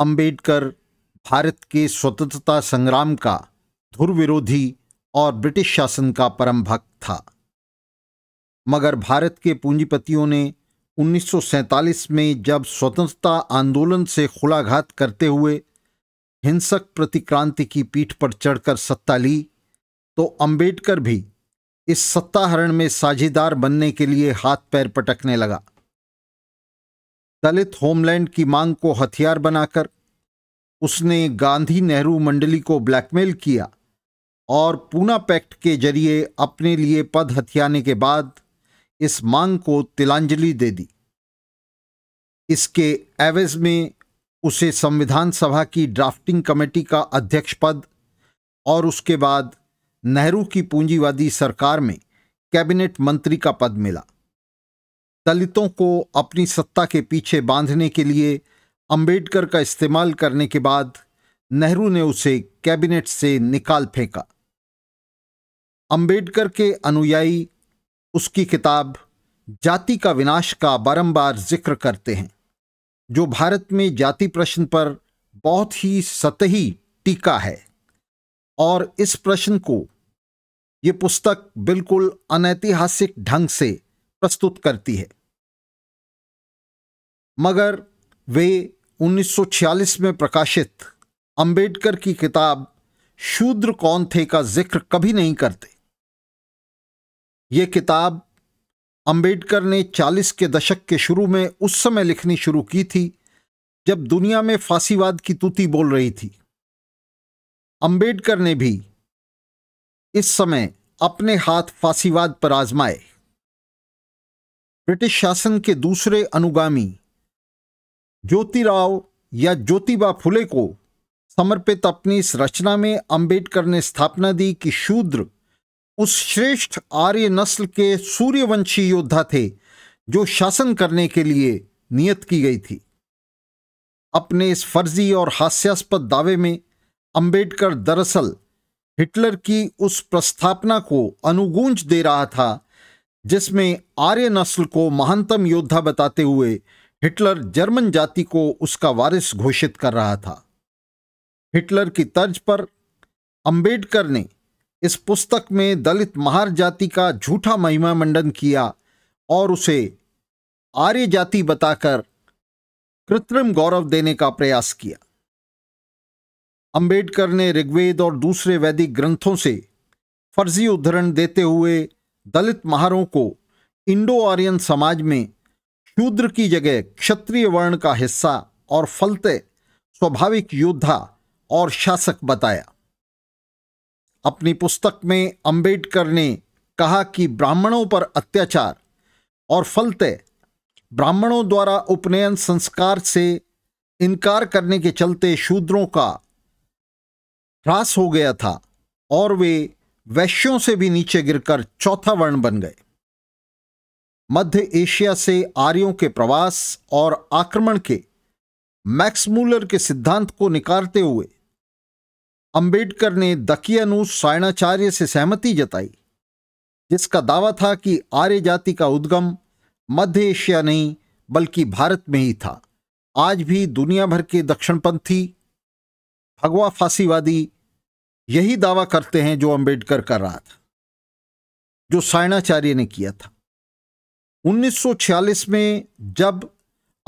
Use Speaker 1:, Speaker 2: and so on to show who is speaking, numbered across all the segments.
Speaker 1: अंबेडकर भारत के स्वतंत्रता संग्राम का धुरविरोधी और ब्रिटिश शासन का परम भक्त था मगर भारत के पूंजीपतियों ने 1947 में जब स्वतंत्रता आंदोलन से खुलाघात करते हुए हिंसक प्रतिक्रांति की पीठ पर चढ़कर सत्ता ली तो अंबेडकर भी इस सत्ताहरण में साझेदार बनने के लिए हाथ पैर पटकने लगा दलित होमलैंड की मांग को हथियार बनाकर उसने गांधी नेहरू मंडली को ब्लैकमेल किया और पूना पैक्ट के जरिए अपने लिए पद हथियाने के बाद इस मांग को तिलांजलि दे दी इसके एवज में उसे संविधान सभा की ड्राफ्टिंग कमेटी का अध्यक्ष पद और उसके बाद नेहरू की पूंजीवादी सरकार में कैबिनेट मंत्री का पद मिला दलितों को अपनी सत्ता के पीछे बांधने के लिए अंबेडकर का इस्तेमाल करने के बाद नेहरू ने उसे कैबिनेट से निकाल फेंका अंबेडकर के अनुयायी उसकी किताब जाति का विनाश का बारंबार जिक्र करते हैं जो भारत में जाति प्रश्न पर बहुत ही सतही टीका है और इस प्रश्न को ये पुस्तक बिल्कुल अनैतिहासिक ढंग से प्रस्तुत करती है मगर वे 1946 में प्रकाशित अंबेडकर की किताब शूद्र कौन थे का जिक्र कभी नहीं करते ये किताब अंबेडकर ने 40 के दशक के शुरू में उस समय लिखनी शुरू की थी जब दुनिया में फांसीवाद की तूती बोल रही थी अंबेडकर ने भी इस समय अपने हाथ फांसीवाद पर आजमाए ब्रिटिश शासन के दूसरे अनुगामी ज्योतिराव या ज्योतिबा फुले को समर्पित अपनी इस रचना में अंबेडकर ने स्थापना दी कि शूद्र उस श्रेष्ठ आर्य नस्ल के सूर्यवंशी योद्धा थे जो शासन करने के लिए नियत की गई थी अपने इस फर्जी और हास्यास्पद दावे में अंबेडकर दरअसल हिटलर की उस प्रस्थापना को अनुगूंज दे रहा था जिसमें आर्य नस्ल को महानतम योद्धा बताते हुए हिटलर जर्मन जाति को उसका वारिस घोषित कर रहा था हिटलर की तर्ज पर अंबेडकर ने इस पुस्तक में दलित महार जाति का झूठा महिमा मंडन किया और उसे आर्य जाति बताकर कृत्रिम गौरव देने का प्रयास किया अंबेडकर ने ऋग्वेद और दूसरे वैदिक ग्रंथों से फर्जी उद्धरण देते हुए दलित महारों को इंडो आर्यन समाज में शूद्र की जगह क्षत्रिय वर्ण का हिस्सा और फलते स्वाभाविक योद्धा और शासक बताया अपनी पुस्तक में अंबेडकर ने कहा कि ब्राह्मणों पर अत्याचार और फलते ब्राह्मणों द्वारा उपनयन संस्कार से इनकार करने के चलते शूद्रों का ह्रास हो गया था और वे वैश्यों से भी नीचे गिरकर चौथा वर्ण बन गए मध्य एशिया से आर्यों के प्रवास और आक्रमण के मैक्समूलर के सिद्धांत को निकालते हुए अंबेडकर ने दकियानु सायणाचार्य से सहमति जताई जिसका दावा था कि आर्य जाति का उद्गम मध्य एशिया नहीं बल्कि भारत में ही था आज भी दुनिया भर के दक्षिणपंथी भगवा फांसीवादी यही दावा करते हैं जो अंबेडकर कर रहा था जो सायणाचार्य ने किया था 1946 में जब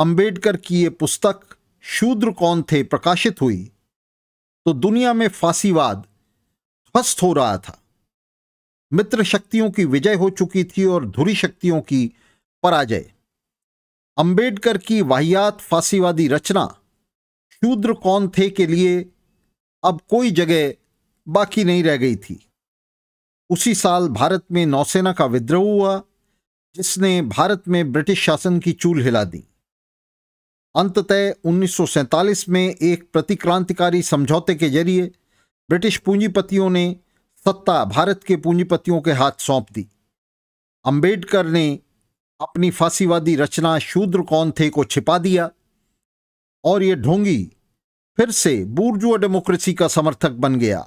Speaker 1: अंबेडकर की यह पुस्तक शूद्र कौन थे प्रकाशित हुई तो दुनिया में फांसीवाद ध्वस्त हो रहा था मित्र शक्तियों की विजय हो चुकी थी और धुरी शक्तियों की पराजय अंबेडकर की वाहियात फांसीवादी रचना शूद्र कौन थे के लिए अब कोई जगह बाकी नहीं रह गई थी उसी साल भारत में नौसेना का विद्रोह हुआ जिसने भारत में ब्रिटिश शासन की चूल हिला दी अंततः 1947 में एक प्रतिक्रांतिकारी समझौते के जरिए ब्रिटिश पूंजीपतियों ने सत्ता भारत के पूंजीपतियों के हाथ सौंप दी अंबेडकर ने अपनी फांसीवादी रचना शूद्र कौन थे को छिपा दिया और ये ढोंगी फिर से बूर्जुआ डेमोक्रेसी का समर्थक बन गया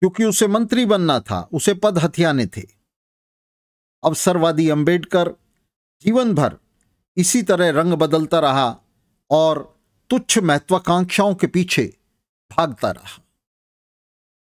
Speaker 1: क्योंकि उसे मंत्री बनना था उसे पद हथियाने थे अवसरवादी अंबेडकर जीवन भर इसी तरह रंग बदलता रहा और तुच्छ महत्वाकांक्षाओं के पीछे भागता रहा